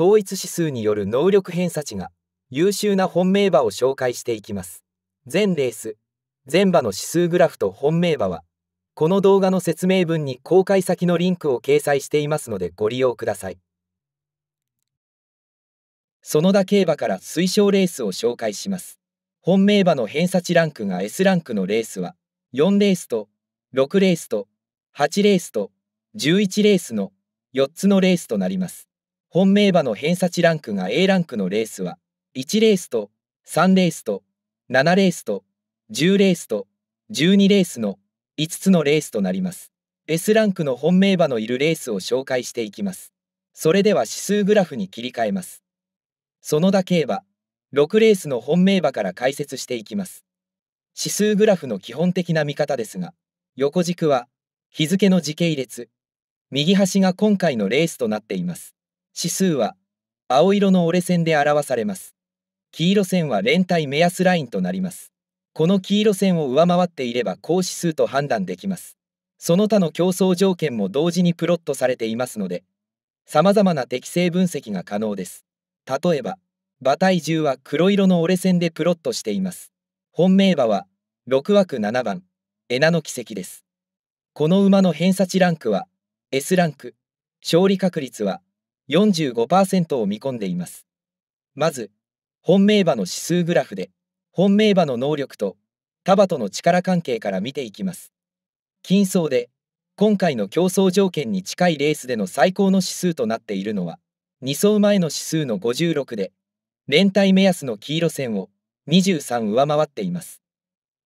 統一指数による能力偏差値が優秀な本命馬を紹介していきます。全レース、全馬の指数グラフと本命馬は、この動画の説明文に公開先のリンクを掲載していますのでご利用ください。園田競馬から推奨レースを紹介します。本命馬の偏差値ランクが S ランクのレースは、4レースと、6レースと、8レースと、11レースの4つのレースとなります。本命馬の偏差値ランクが A ランクのレースは1レースと3レースと7レースと10レースと12レースの5つのレースとなります S ランクの本命馬のいるレースを紹介していきますそれでは指数グラフに切り替えますそのだけは6レースの本命馬から解説していきます指数グラフの基本的な見方ですが横軸は日付の時系列右端が今回のレースとなっています指数は青色の折れ線で表されます。黄色線は連帯目安ラインとなります。この黄色線を上回っていれば高指数と判断できます。その他の競争条件も同時にプロットされていますので、様々な適正分析が可能です。例えば、馬体重は黒色の折れ線でプロットしています。本命馬は6枠7番、エナの奇跡です。この馬の偏差値ランクは S ランク、勝利確率は45%を見込んでいます。まず、本命馬の指数グラフで、本命馬の能力と束との力関係から見ていきます。金層で、今回の競争条件に近いレースでの最高の指数となっているのは、2走前の指数の56で、連帯目安の黄色線を23上回っています。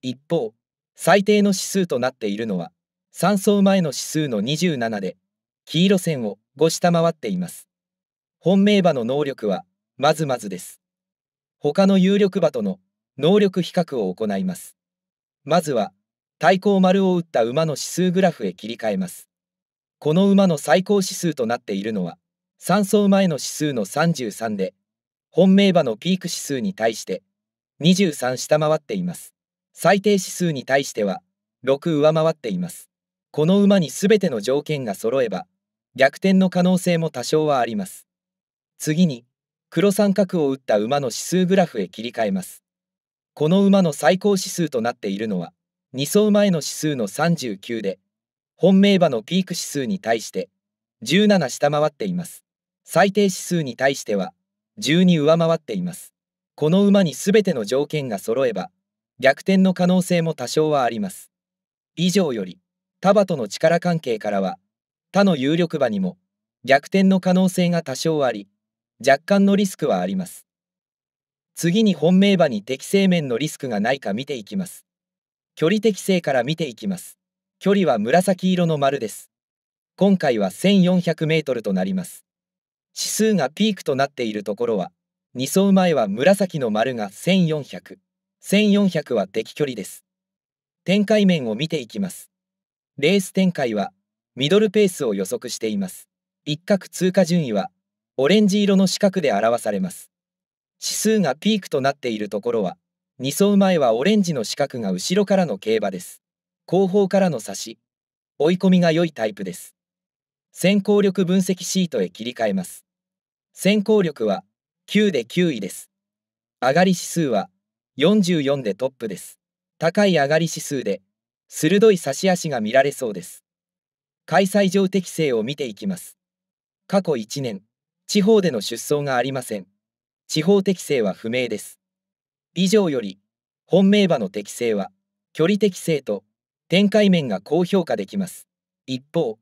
一方、最低の指数となっているのは、3走前の指数の27で、黄色線を5下回っています。本命馬の能力はまずまずです。他の有力馬との能力比較を行います。まずは、対抗丸を打った馬の指数グラフへ切り替えます。この馬の最高指数となっているのは、3走前の指数の33で、本命馬のピーク指数に対して23下回っています。最低指数に対しては6上回っています。この馬に全ての条件が揃えば、逆転の可能性も多少はあります。次に、黒三角を打った馬の指数グラフへ切り替えます。この馬の最高指数となっているのは、2走前の指数の39で、本命馬のピーク指数に対して、17下回っています。最低指数に対しては、12上回っています。この馬に全ての条件が揃えば、逆転の可能性も多少はあります。以上より、タバとの力関係からは、他の有力馬にも、逆転の可能性が多少あり、若干のリスクはあります。次に本命馬に適正面のリスクがないか見ていきます。距離適正から見ていきます。距離は紫色の丸です。今回は1400メートルとなります。指数がピークとなっているところは、2走前は紫の丸が1400、1400は適距離です。展開面を見ていきます。レース展開は、ミドルペースを予測しています。一角通過順位は、オレンジ色の四角で表されます。指数がピークとなっているところは、2走前はオレンジの四角が後ろからの競馬です。後方からの差し、追い込みが良いタイプです。先行力分析シートへ切り替えます。先行力は9で9位です。上がり指数は44でトップです。高い上がり指数で、鋭い差し足が見られそうです。開催場適性を見ていきます。過去1年、地方での出走がありません。地方適性は不明です。以上より、本命馬の適性は、距離適性と展開面が高評価できます。一方、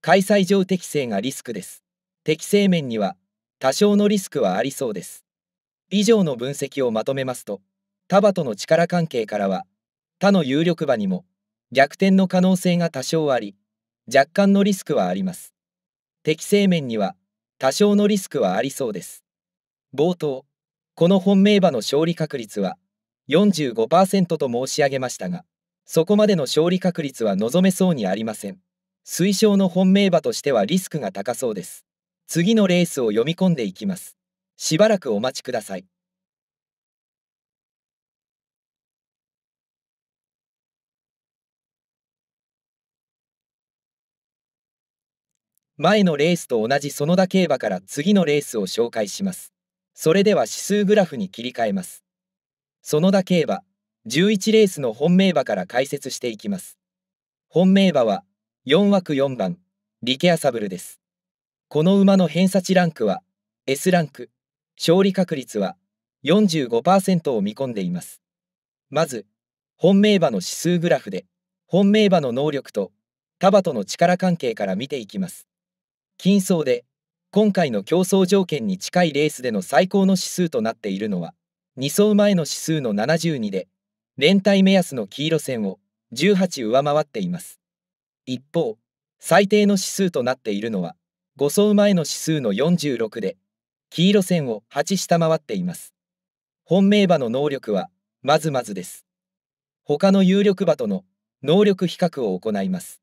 開催上適性がリスクです。適性面には、多少のリスクはありそうです。以上の分析をまとめますと、他馬との力関係からは、他の有力馬にも、逆転の可能性が多少あり、若干のリスクはあります。適性面には、多少のリスクはありそうです。冒頭、この本命馬の勝利確率は45%と申し上げましたが、そこまでの勝利確率は望めそうにありません。推奨の本命馬としてはリスクが高そうです。次のレースを読み込んでいきます。しばらくお待ちください。前のレースと同じ園田競馬から次のレースを紹介します。それでは指数グラフに切り替えます。園田競馬、11レースの本命馬から解説していきます。本命馬は、4枠4番、リケアサブルです。この馬の偏差値ランクは、S ランク、勝利確率は45%を見込んでいます。まず、本命馬の指数グラフで、本命馬の能力と、タバとの力関係から見ていきます。金層で今回の競争条件に近いレースでの最高の指数となっているのは2走前の指数の72で連帯目安の黄色線を18上回っています一方最低の指数となっているのは5走前の指数の46で黄色線を8下回っています本命馬の能力はまずまずです他の有力馬との能力比較を行います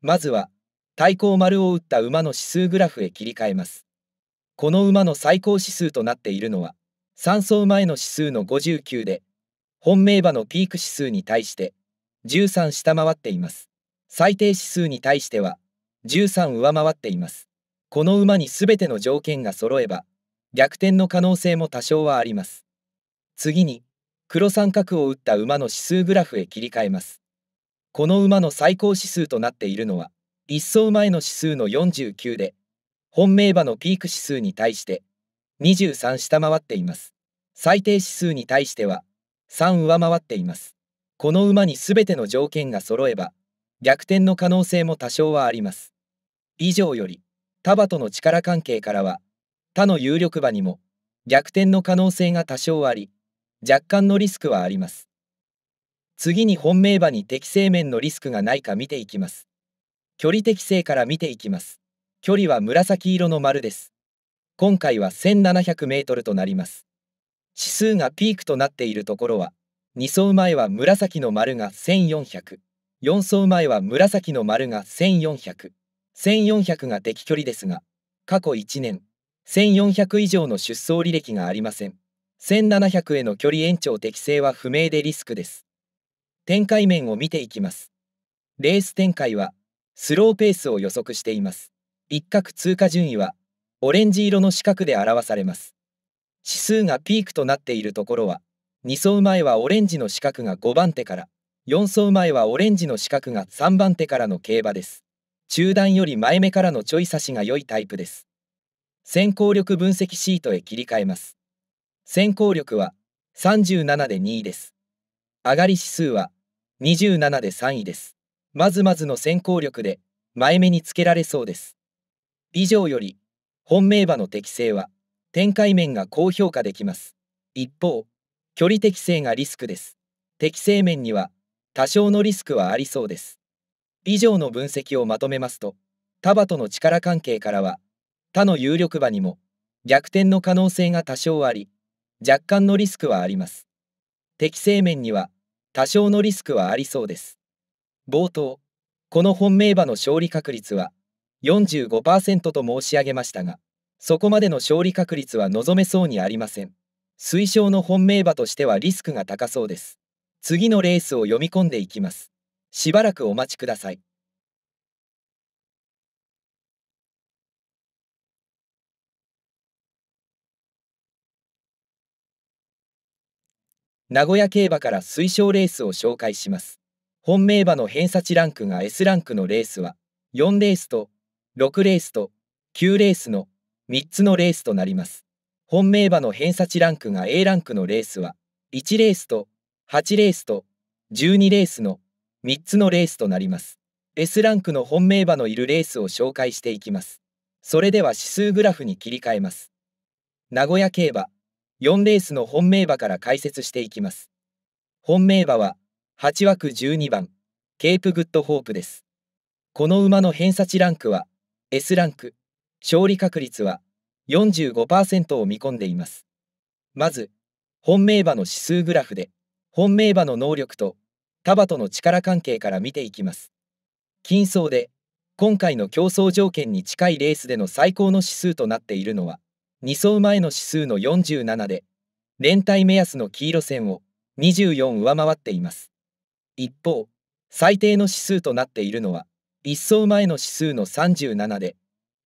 まずは対抗丸を打った馬の指数グラフへ切り替えます。この馬の最高指数となっているのは、3走前の指数の59で、本命馬のピーク指数に対して13下回っています。最低指数に対しては13上回っています。この馬に全ての条件が揃えば、逆転の可能性も多少はあります。次に、黒三角を打った馬の指数グラフへ切り替えます。この馬の最高指数となっているのは、一層前の指数の49で、本命馬のピーク指数に対して23下回っています。最低指数に対しては3上回っています。この馬に全ての条件が揃えば、逆転の可能性も多少はあります。以上より、タバとの力関係からは、他の有力馬にも逆転の可能性が多少あり、若干のリスクはあります。次に本命馬に適正面のリスクがないか見ていきます。距離適正から見ていきます。距離は紫色の丸です。今回は1700メートルとなります。指数がピークとなっているところは、2層前は紫の丸が1400、4層前は紫の丸が1400、1400が適距離ですが、過去1年、1400以上の出走履歴がありません。1700への距離延長適正は不明でリスクです。展開面を見ていきます。レース展開は、スローペースを予測しています。一角通過順位は、オレンジ色の四角で表されます。指数がピークとなっているところは、2走前はオレンジの四角が5番手から、4走前はオレンジの四角が3番手からの競馬です。中段より前目からのちょい差しが良いタイプです。先行力分析シートへ切り替えます。先行力は37で2位です。上がり指数は27で3位です。まずまずの先行力で前目につけられそうです。以上より、本命馬の適性は展開面が高評価できます。一方、距離適性がリスクです。適性面には多少のリスクはありそうです。以上の分析をまとめますと、タバとの力関係からは、他の有力馬にも逆転の可能性が多少あり、若干のリスクはあります。適性面には多少のリスクはありそうです。冒頭、この本命馬の勝利確率は45%と申し上げましたが、そこまでの勝利確率は望めそうにありません。推奨の本命馬としてはリスクが高そうです。次のレースを読み込んでいきます。しばらくお待ちください。名古屋競馬から推奨レースを紹介します。本命馬の偏差値ランクが S ランクのレースは4レースと6レースと9レースの3つのレースとなります。本命馬の偏差値ランクが A ランクのレースは1レースと8レースと12レースの3つのレースとなります。S ランクの本命馬のいるレースを紹介していきます。それでは指数グラフに切り替えます。名古屋競馬4レースの本命馬から解説していきます。本命馬は8枠12番、ケープグッドホープです。この馬の偏差値ランクは S ランク、勝利確率は45%を見込んでいます。まず、本命馬の指数グラフで、本命馬の能力と束との力関係から見ていきます。金層で、今回の競争条件に近いレースでの最高の指数となっているのは、2走前の指数の47で、連帯目安の黄色線を24上回っています。一方、最低の指数となっているのは、一層前の指数の37で、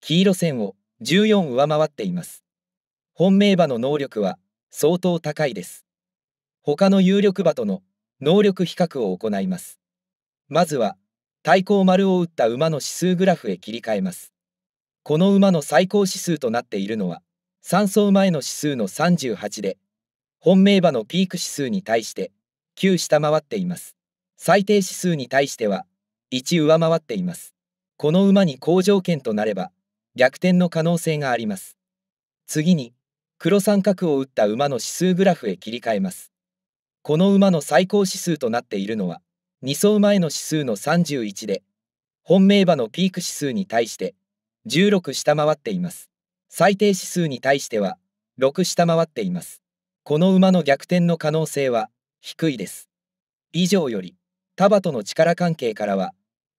黄色線を14上回っています。本命馬の能力は相当高いです。他の有力馬との能力比較を行います。まずは、対抗丸を打った馬の指数グラフへ切り替えます。この馬の最高指数となっているのは、3走前の指数の38で、本命馬のピーク指数に対して9下回っています。最低指数に対しては1上回っています。この馬に好条件となれば逆転の可能性があります。次に黒三角を打った馬の指数グラフへ切り替えます。この馬の最高指数となっているのは2走前の指数の31で本命馬のピーク指数に対して16下回っています。最低指数に対しては6下回っています。この馬の逆転の可能性は低いです。以上より他馬との力関係からは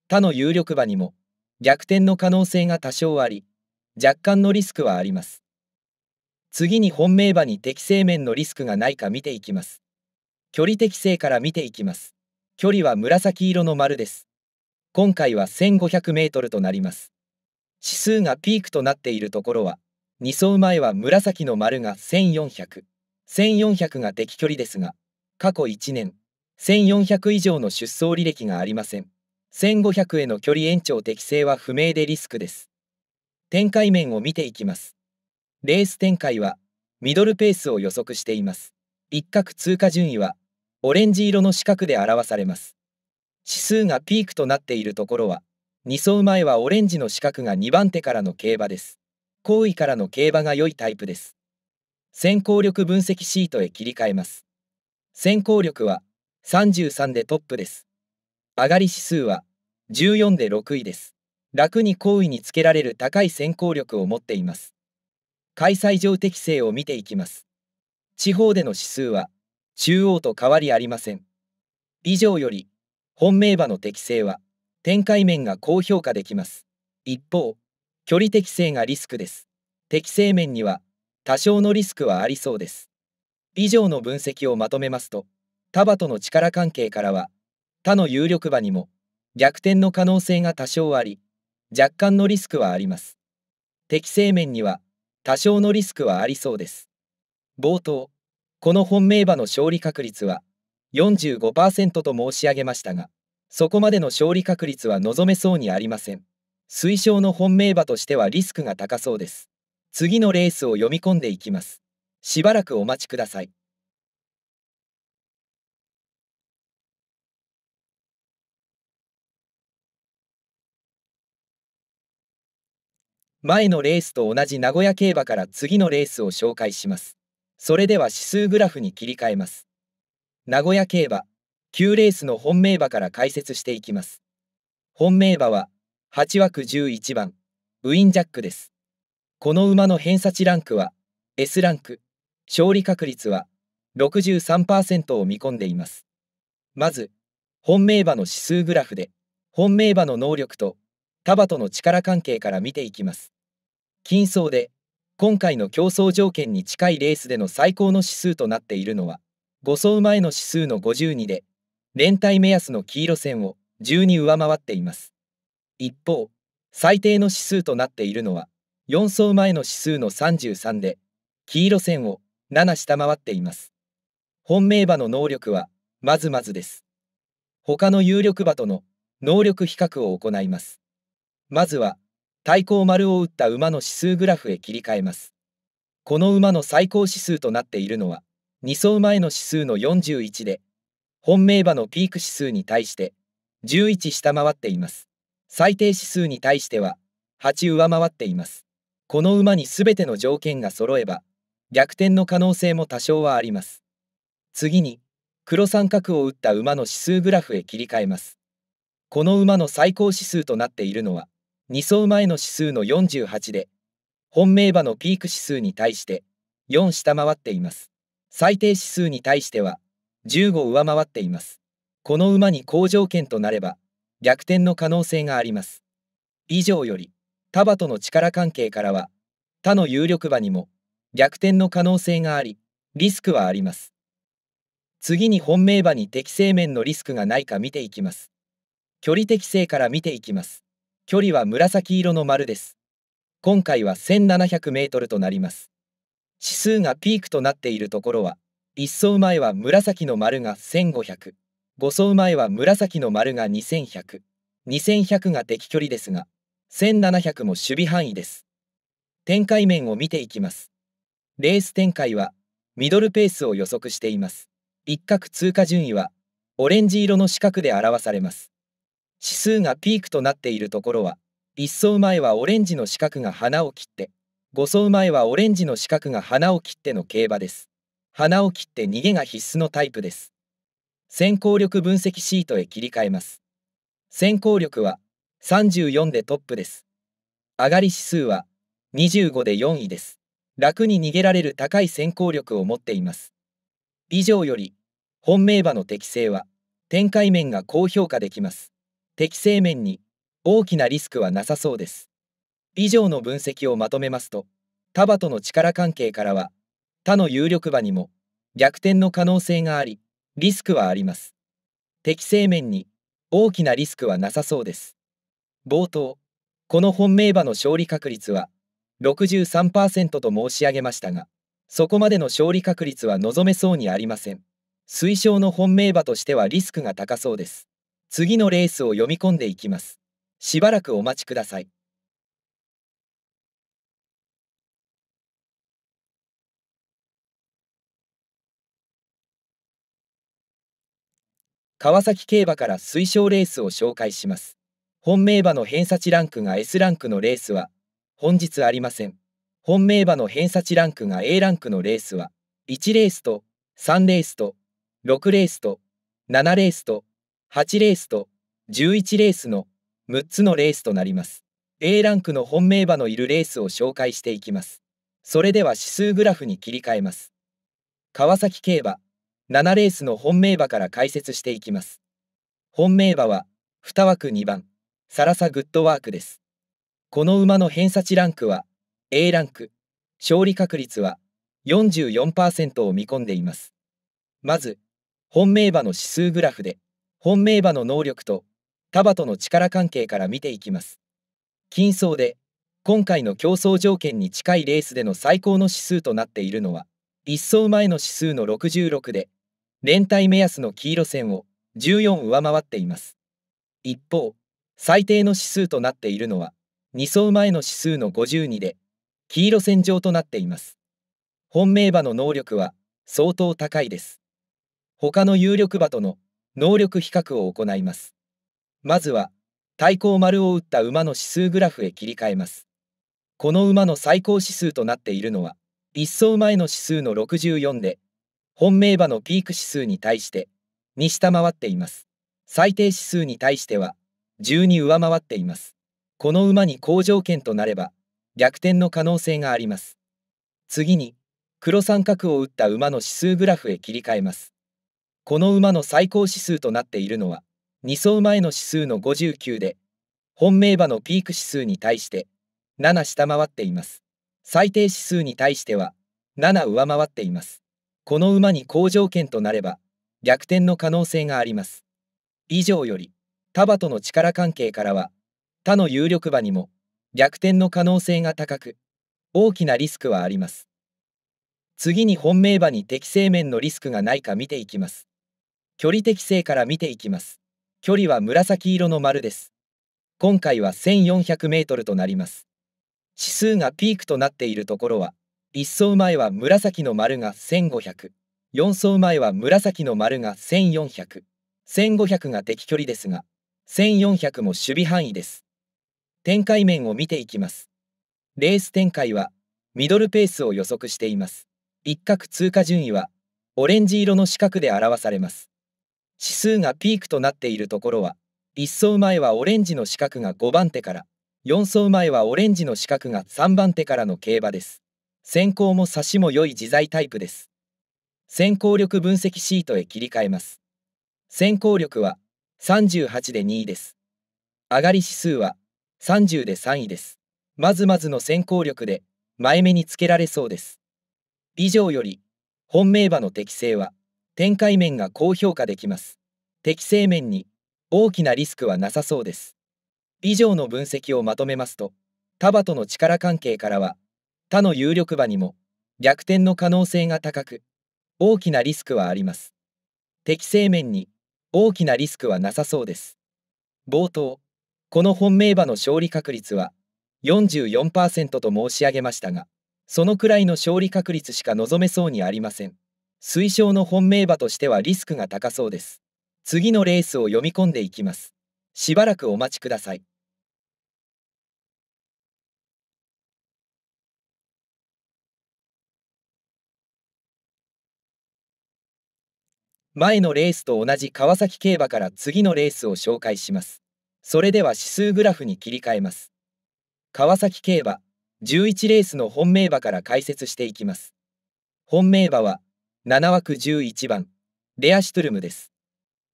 他の有力馬にも逆転の可能性が多少あり若干のリスクはあります次に本命馬に適正面のリスクがないか見ていきます距離適正から見ていきます距離は紫色の丸です今回は 1500m となります指数がピークとなっているところは2走前は紫の丸が1400、1400が適距離ですが、過去1年、1400以上の出走履歴がありません。1500への距離延長適正は不明でリスクです。展開面を見ていきます。レース展開は、ミドルペースを予測しています。一角通過順位は、オレンジ色の四角で表されます。指数がピークとなっているところは、2走前はオレンジの四角が2番手からの競馬です。後位からの競馬が良いタイプです。先行力分析シートへ切り替えます。先行力は、33でトップです。上がり指数は14で6位です。楽に好位につけられる高い先行力を持っています。開催上適性を見ていきます。地方での指数は中央と変わりありません。以上より本命馬の適性は展開面が高評価できます。一方、距離適性がリスクです。適性面には多少のリスクはありそうです。以上の分析をまとめますと、他馬との力関係からは他の有力馬にも逆転の可能性が多少あり若干のリスクはあります適正面には多少のリスクはありそうです冒頭この本命馬の勝利確率は45%と申し上げましたがそこまでの勝利確率は望めそうにありません推奨の本命馬としてはリスクが高そうです次のレースを読み込んでいきますしばらくお待ちください前のレースと同じ名古屋競馬から次のレースを紹介します。それでは指数グラフに切り替えます。名古屋競馬、9レースの本命馬から解説していきます。本命馬は、8枠11番、ウィンジャックです。この馬の偏差値ランクは、S ランク、勝利確率は63%を見込んでいます。まず、本命馬の指数グラフで、本命馬の能力と束との力関係から見ていきます。金層で、今回の競争条件に近いレースでの最高の指数となっているのは、5走前の指数の52で、連帯目安の黄色線を12上回っています。一方、最低の指数となっているのは、4走前の指数の33で、黄色線を7下回っています。本命馬の能力は、まずまずです。他の有力馬との能力比較を行います。まずは対抗丸を打った馬の指数グラフへ切り替えます。この馬の最高指数となっているのは、2走前の指数の41で、本命馬のピーク指数に対して11下回っています。最低指数に対しては8上回っています。この馬に全ての条件が揃えば、逆転の可能性も多少はあります。次に、黒三角を打った馬の指数グラフへ切り替えます。この馬の最高指数となっているのは、2走前の指数の48で、本命馬のピーク指数に対して4下回っています。最低指数に対しては15上回っています。この馬に好条件となれば逆転の可能性があります。以上より、タバとの力関係からは他の有力馬にも逆転の可能性があり、リスクはあります。次に本命馬に適正面のリスクがないか見ていきます。距離適正から見ていきます。距離は紫色の丸です。今回は1700メートルとなります。指数がピークとなっているところは、1層前は紫の丸が1500、5走前は紫の丸が2100、2100が敵距離ですが、1700も守備範囲です。展開面を見ていきます。レース展開は、ミドルペースを予測しています。一角通過順位は、オレンジ色の四角で表されます。指数がピークとなっているところは、1層前はオレンジの四角が花を切って、5層前はオレンジの四角が花を切っての競馬です。花を切って逃げが必須のタイプです。先行力分析シートへ切り替えます。先行力は34でトップです。上がり指数は25で4位です。楽に逃げられる高い先行力を持っています。以上より、本命馬の適性は、展開面が高評価できます。適正面に大きなリスクはなさそうです。以上の分析をまとめますと、他馬との力関係からは、他の有力馬にも逆転の可能性があり、リスクはあります。適正面に大きなリスクはなさそうです。冒頭、この本命馬の勝利確率は63%と申し上げましたが、そこまでの勝利確率は望めそうにありません。推奨の本命馬としてはリスクが高そうです。次のレースを読み込んでいきます。しばらくお待ちください。川崎競馬から推奨レースを紹介します。本命馬の偏差値ランクが S ランクのレースは、本日ありません。本命馬の偏差値ランクが A ランクのレースは、1レースと、3レースと、6レースと、7レースと、8レースと11レースの6つのレースとなります。A ランクの本命馬のいるレースを紹介していきます。それでは指数グラフに切り替えます。川崎競馬7レースの本命馬から解説していきます。本命馬は2枠2番サラサグッドワークです。この馬の偏差値ランクは A ランク、勝利確率は44%を見込んでいます。まず、本命馬の指数グラフで本命馬の能力とタバとの力関係から見ていきます。金層で今回の競争条件に近いレースでの最高の指数となっているのは1走前の指数の66で連帯目安の黄色線を14上回っています一方最低の指数となっているのは2走前の指数の52で黄色線上となっています本命馬の能力は相当高いです他の有力馬との能力比較を行います。まずは、対抗丸を打った馬の指数グラフへ切り替えます。この馬の最高指数となっているのは、1走前の指数の64で、本命馬のピーク指数に対して、に下回っています。最低指数に対しては、12上回っています。この馬に好条件となれば、逆転の可能性があります。次に、黒三角を打った馬の指数グラフへ切り替えます。この馬の最高指数となっているのは、2走前の指数の59で、本命馬のピーク指数に対して7下回っています。最低指数に対しては7上回っています。この馬に好条件となれば、逆転の可能性があります。以上より、タバとの力関係からは、他の有力馬にも逆転の可能性が高く、大きなリスクはあります。次に本命馬に適正面のリスクがないか見ていきます。距離適性から見ていきます。距離は紫色の丸です。今回は1400メートルとなります。指数がピークとなっているところは、1層前は紫の丸が1500、4走前は紫の丸が1400、1500が敵距離ですが、1400も守備範囲です。展開面を見ていきます。レース展開は、ミドルペースを予測しています。一角通過順位は、オレンジ色の四角で表されます。指数がピークとなっているところは1層前はオレンジの四角が5番手から4走前はオレンジの四角が3番手からの競馬です先行も差しも良い自在タイプです先行力分析シートへ切り替えます先行力は38で2位です上がり指数は30で3位ですまずまずの先行力で前目につけられそうです以上より本命馬の適性は展開面が高評価できます。適正面に大きなリスクはなさそうです。以上の分析をまとめますと、タバとの力関係からは、他の有力馬にも逆転の可能性が高く、大きなリスクはあります。適正面に大きなリスクはなさそうです。冒頭、この本命馬の勝利確率は44%と申し上げましたが、そのくらいの勝利確率しか望めそうにありません。推奨の本命馬としてはリスクが高そうです。次のレースを読み込んでいきます。しばらくお待ちください。前のレースと同じ川崎競馬から次のレースを紹介します。それでは指数グラフに切り替えます。川崎競馬、11レースの本命馬から解説していきます。本命馬は、7枠11番、レアシュトゥルムです。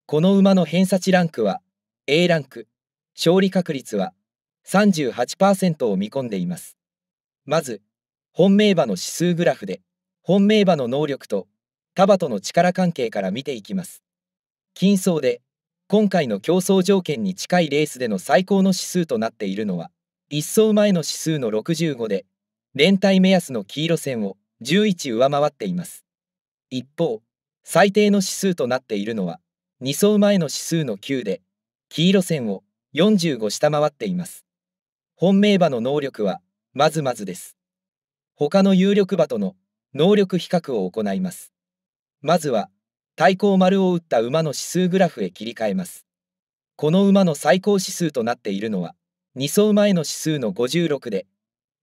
この馬の偏差値ランクは A ランク、勝利確率は38%を見込んでいます。まず、本命馬の指数グラフで、本命馬の能力と束との力関係から見ていきます。金層で、今回の競争条件に近いレースでの最高の指数となっているのは、1走前の指数の65で、連帯目安の黄色線を11上回っています。一方、最低の指数となっているのは、2層前の指数の9で、黄色線を45下回っています。本命馬の能力は、まずまずです。他の有力馬との能力比較を行います。まずは、対抗丸を打った馬の指数グラフへ切り替えます。この馬の最高指数となっているのは、2走前の指数の56で、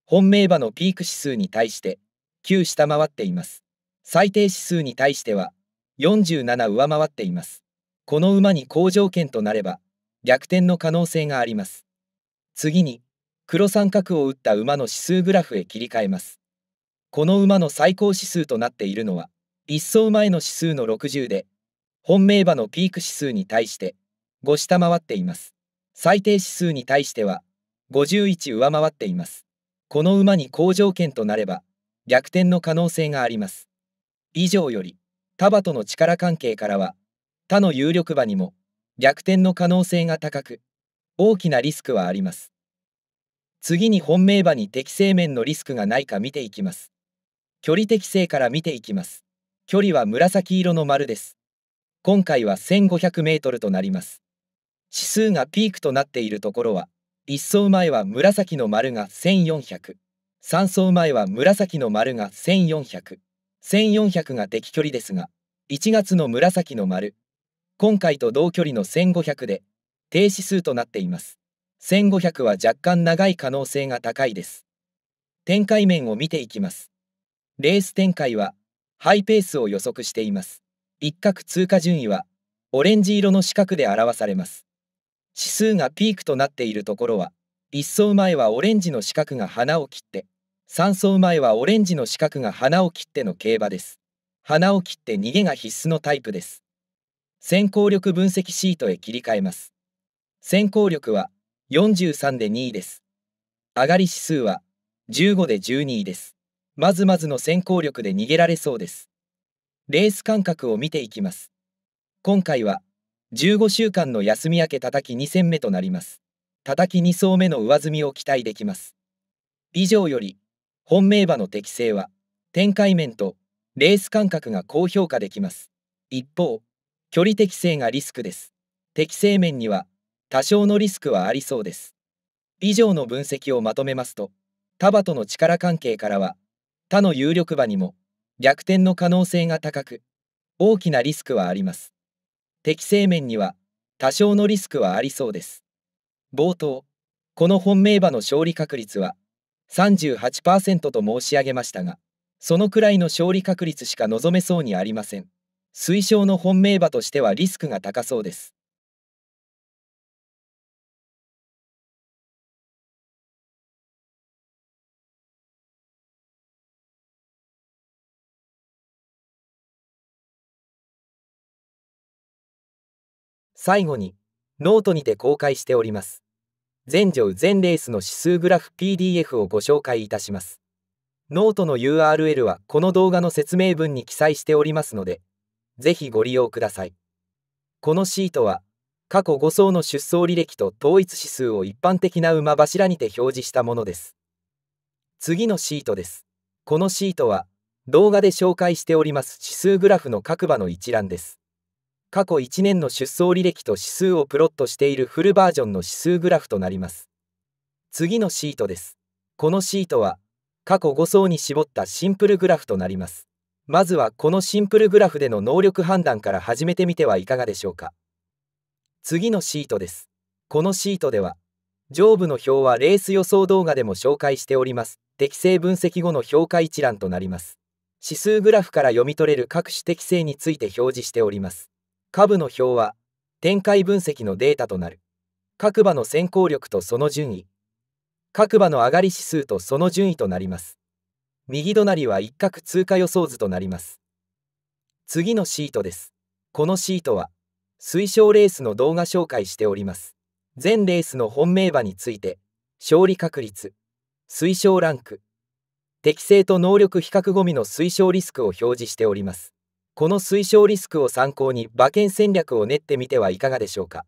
本命馬のピーク指数に対して9下回っています。最低指数に対しては47上回っています。この馬に好条件となれば逆転の可能性があります。次に黒三角を打った馬の指数グラフへ切り替えます。この馬の最高指数となっているのは1走前の指数の60で本命馬のピーク指数に対して5下回っています。最低指数に対しては51上回っています。この馬に好条件となれば逆転の可能性があります。以上より他馬との力関係からは他の有力馬にも逆転の可能性が高く大きなリスクはあります次に本命馬に適正面のリスクがないか見ていきます距離適正から見ていきます距離は紫色の丸です今回は 1500m となります指数がピークとなっているところは1走前は紫の丸が1400 3走前は紫の丸が1400 1400が敵距離ですが、1月の紫の丸、今回と同距離の1500で、低指数となっています。1500は若干長い可能性が高いです。展開面を見ていきます。レース展開は、ハイペースを予測しています。一角通過順位は、オレンジ色の四角で表されます。指数がピークとなっているところは、一走前はオレンジの四角が花を切って、三走前はオレンジの四角が花を切っての競馬です。花を切って逃げが必須のタイプです。先行力分析シートへ切り替えます。先行力は43で2位です。上がり指数は15で12位です。まずまずの先行力で逃げられそうです。レース間隔を見ていきます。今回は15週間の休み明け叩き2戦目となります。叩き2層目の上積みを期待できます。以上より本命馬の適性は展開面とレース間隔が高評価できます一方距離適性がリスクです適性面には多少のリスクはありそうです以上の分析をまとめますと他馬との力関係からは他の有力馬にも逆転の可能性が高く大きなリスクはあります適正面には多少のリスクはありそうです冒頭この本命馬の勝利確率は38%と申し上げましたが、そのくらいの勝利確率しか望めそうにありません。推奨の本命馬としてはリスクが高そうです。最後に、ノートにて公開しております。全乗全レースの指数グラフ PDF をご紹介いたします。ノートの URL はこの動画の説明文に記載しておりますので、ぜひご利用ください。このシートは、過去5層の出走履歴と統一指数を一般的な馬柱にて表示したものです。次のシートです。このシートは、動画で紹介しております指数グラフの各馬の一覧です。過去1年の出走履歴と指数をプロットしているフルバージョンの指数グラフとなります。次のシートです。このシートは、過去5層に絞ったシンプルグラフとなります。まずはこのシンプルグラフでの能力判断から始めてみてはいかがでしょうか。次のシートです。このシートでは、上部の表はレース予想動画でも紹介しております。適正分析後の評価一覧となります。指数グラフから読み取れる各種適正について表示しております。下部の表は展開分析のデータとなる各馬の先行力とその順位各馬の上がり指数とその順位となります右隣は一角通過予想図となります次のシートですこのシートは推奨レースの動画紹介しております全レースの本命馬について勝利確率推奨ランク適正と能力比較ゴミの推奨リスクを表示しておりますこの推奨リスクを参考に馬券戦略を練ってみてはいかがでしょうか。